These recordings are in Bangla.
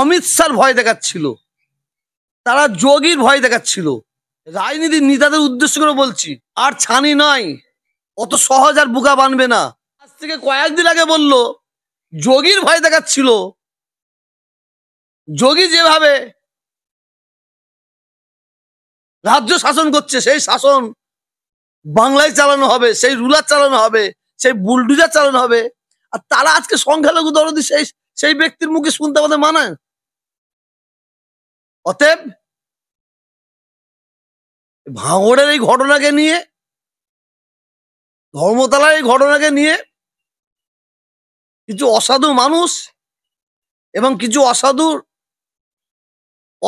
অমিত শাহর ভয় দেখাচ্ছিল তারা যোগীর ভয় দেখাচ্ছিল রাজনীতির নেতাদের উদ্দেশ্য করে বলছি আর ছানি নয় অত সহজ আর বুকা বানবে না আজ থেকে কয়েকদিন আগে বলল যোগীর ভয় দেখাচ্ছিল যোগী যেভাবে রাজ্য শাসন করছে সেই শাসন বাংলায় চালানো হবে সেই রুলার চালানো হবে সেই বুলডুজার চালানো হবে আর তারা আজকে সংখ্যালঘু দরদি সেই সেই ব্যক্তির মুখে শুনতে আমাদের মানায় অতএব ভাঙড়ের এই ঘটনাকে নিয়ে ধর্মতলার এই ঘটনাকে নিয়ে কিছু অসাধু মানুষ এবং কিছু অসাধুর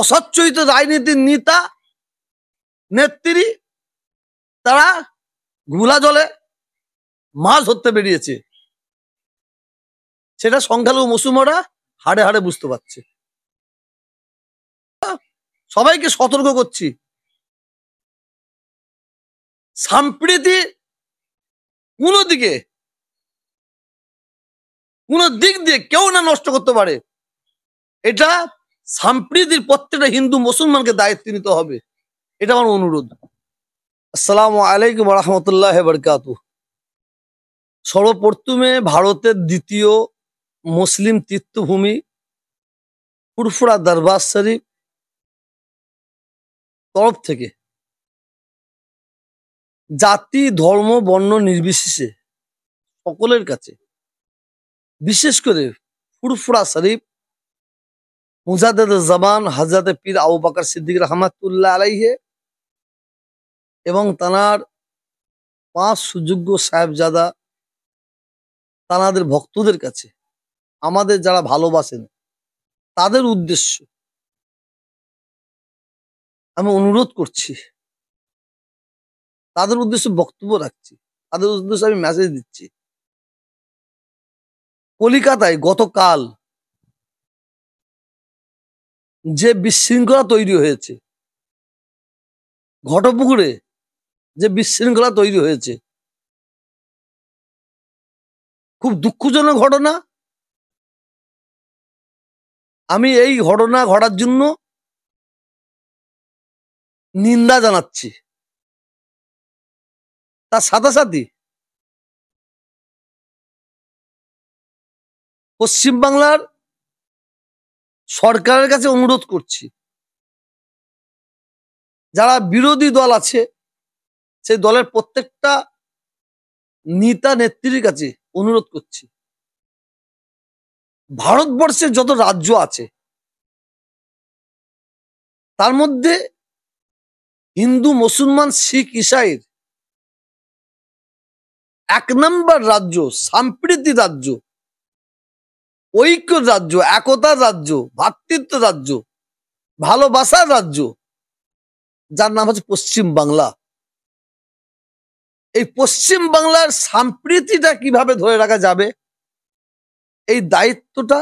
অসচ্চরিত রাজনীতির নেতা নেত্রী তারা গুলা জলে মাছ ধরতে বেরিয়েছে সেটা সংখ্যালঘু মুসলিমরা হাড়ে হাড়ে বুঝতে পারছে সবাইকে সতর্ক করছি সাম্প্রীতি কোন দিকে কোন দিক দিয়ে কেউ না নষ্ট করতে পারে এটা সাম্প্রীতির প্রত্যেকটা হিন্দু মুসলমানকে দায়িত্ব নিতে হবে এটা আমার অনুরোধ আসসালাম আলাইকুম রহমতুল্লাহ বরকাত সর্বপ্রথমে ভারতের দ্বিতীয় মুসলিম তীর্থভূমি ফুরফুরা দরবার শরীফ তরফ থেকে জাতি ধর্ম বর্ণ নির্বিশেষে সকলের কাছে বিশেষ করে ফুরফুরা শরীফ মুজাদেদ জামান হাজরাতে পীর আবু বাকর সিদ্দিক রহমাতুল্লাহ আলাইহে এবং তানার পাঁচ সুযোগ্য সাহেবজাদা তানাদের ভক্তদের কাছে আমাদের যারা ভালোবাসেন তাদের উদ্দেশ্য আমি অনুরোধ করছি তাদের উদ্দেশ্যে বক্তব্য রাখছি তাদের উদ্দেশ্যে আমি মেসেজ দিচ্ছি কলিকাতায় গতকাল যে বিশৃঙ্খলা তৈরি হয়েছে ঘটপুকুরে যে বিশৃঙ্খলা তৈরি হয়েছে খুব দুঃখজনক ঘটনা আমি এই ঘটনা ঘটার জন্য নিন্দা জানাচ্ছি তার সাথে সাথে পশ্চিমবাংলার সরকারের কাছে অনুরোধ করছি যারা বিরোধী দল আছে সেই দলের প্রত্যেকটা নেতা নেত্রীর কাছে অনুরোধ করছি ভারতবর্ষের যত রাজ্য আছে তার মধ্যে হিন্দু মুসলমান শিখ ইসাইর এক নম্বর রাজ্য সাম্প্রীতি রাজ্য ঐক্য রাজ্য একতার রাজ্য ভাতৃত্ব রাজ্য ভালোবাসার রাজ্য যার নাম হচ্ছে পশ্চিম বাংলা এই পশ্চিম বাংলার সাম্প্রীতিটা কিভাবে ধরে রাখা যাবে এই দায়িত্বটা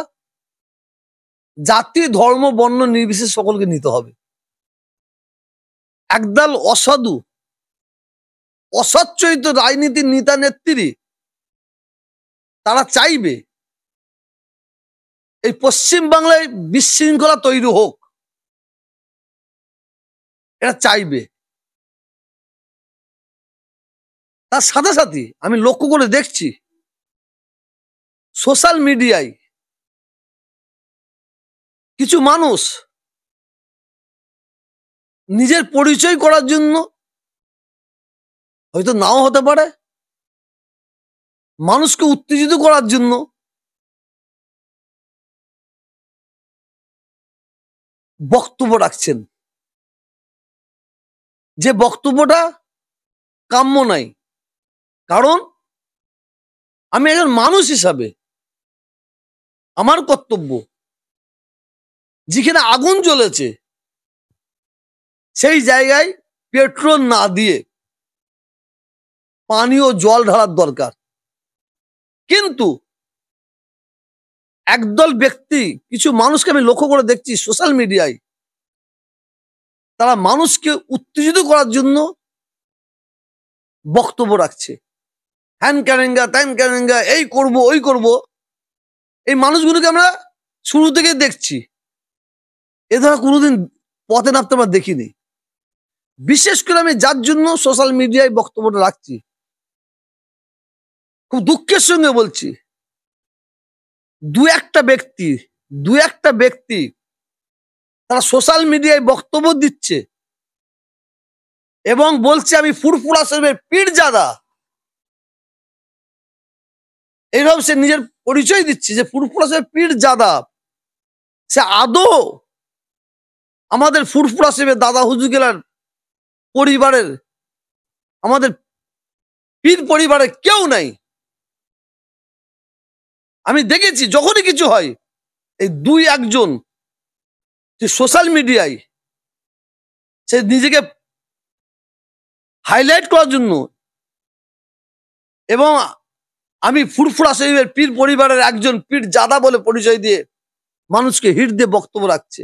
জাতি ধর্ম বর্ণ নির্বিশেষ সকলকে নিতে হবে একদল অসাধু অসচ্চরিত রাজনীতির নেতা নেত্রী তারা চাইবে এই পশ্চিম বাংলায় বিশৃঙ্খলা তৈরি হোক এরা চাইবে তার সাথে সাথে আমি লক্ষ্য করে দেখছি সোশ্যাল মিডিয়ায় কিছু মানুষ নিজের পরিচয় করার জন্য হয়তো নাও হতে পারে মানুষকে উত্তেজিত করার জন্য বক্তব্য রাখছেন যে বক্তব্যটা কাম্য নাই কারণ আমি একজন মানুষ হিসাবে আমার কর্তব্য যেখানে আগুন জ্বলেছে সেই জায়গায় পেট্রোল না দিয়ে পানীয় জল ঢালার দরকার কিন্তু একদল ব্যক্তি কিছু মানুষকে আমি লক্ষ্য করে দেখছি সোশ্যাল মিডিয়ায় তারা মানুষকে উত্তেজিত করার জন্য বক্তব্য রাখছে হ্যান ক্যারেঙ্গা ত্যান ক্যারেঙ্গা এই করব ওই করব এই মানুষগুলোকে আমরা শুরু থেকে দেখছি এ ধরা কোনোদিন পথে নামতে আমরা দেখিনি বিশেষ করে আমি যার জন্য সোশ্যাল মিডিয়ায় বক্তব্যটা রাখছি খুব দুঃখের সঙ্গে বলছি দু একটা ব্যক্তি দু একটা ব্যক্তি তারা সোশ্যাল মিডিয়ায় বক্তব্য দিচ্ছে এবং বলছে আমি ফুরফুরা শরীফের পীর জাদা এইভাবে সে নিজের পরিচয় দিচ্ছে যে ফুরফুরা শরীফ পীর জাদা সে আদৌ আমাদের ফুরফুরা শরীফের দাদা হুজুগেলার পরিবারের আমাদের পীর পরিবারে কেউ নাই আমি দেখেছি যখনই কিছু হয় এই দুই একজন যে সোশ্যাল মিডিয়ায় সে নিজেকে হাইলাইট করার জন্য এবং আমি ফুরফুরা শরীফের পীর পরিবারের একজন পীর জাদা বলে পরিচয় দিয়ে মানুষকে হিট দিয়ে বক্তব্য রাখছে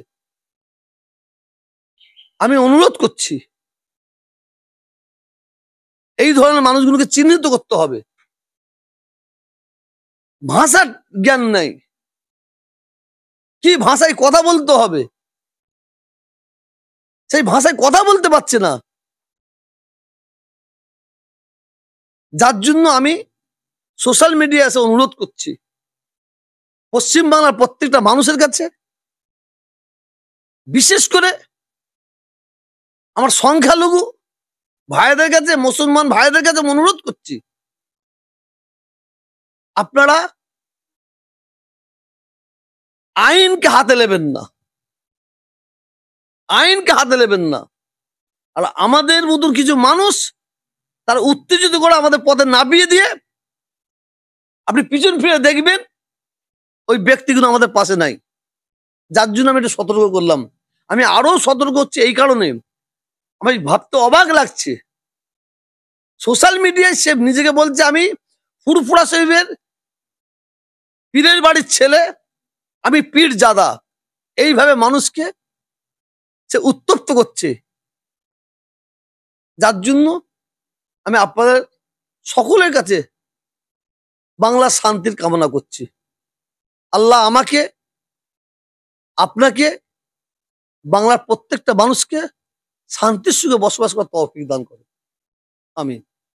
আমি অনুরোধ করছি এই ধরনের মানুষগুলোকে চিহ্নিত করতে হবে ভাষার জ্ঞান নাই কি ভাষায় কথা বলতে হবে সেই ভাষায় কথা বলতে পারছে না যার জন্য আমি সোশ্যাল মিডিয়া এসে অনুরোধ করছি পশ্চিমবাংলার প্রত্যেকটা মানুষের কাছে বিশেষ করে আমার সংখ্যালঘু ভাইদের কাছে মুসলমান ভাইদের কাছে অনুরোধ করছি আপনারা আইনকে হাতে নেবেন না আইনকে হাতে নেবেন না আর আমাদের মতন কিছু মানুষ তার উত্তেজিত করে আমাদের পথে নাপিয়ে দিয়ে আপনি পিছন ফিরে দেখবেন ওই ব্যক্তিগুলো আমাদের পাশে নাই যার জন্য আমি এটা সতর্ক করলাম আমি আরো সতর্ক হচ্ছি এই কারণে আমি ভাবতে অবাক লাগছে সোশ্যাল মিডিয়ায় সে নিজেকে বলছে আমি ফুরফুরা সহিবের পীরের বাড়ির ছেলে আমি পীর জাদা এইভাবে মানুষকে সে উত্তপ্ত করছে যার জন্য আমি আপনাদের সকলের কাছে বাংলা শান্তির কামনা করছি আল্লাহ আমাকে আপনাকে বাংলার প্রত্যেকটা মানুষকে শান্তির সুখে বসবাস করার তৌফিক দান করে আমি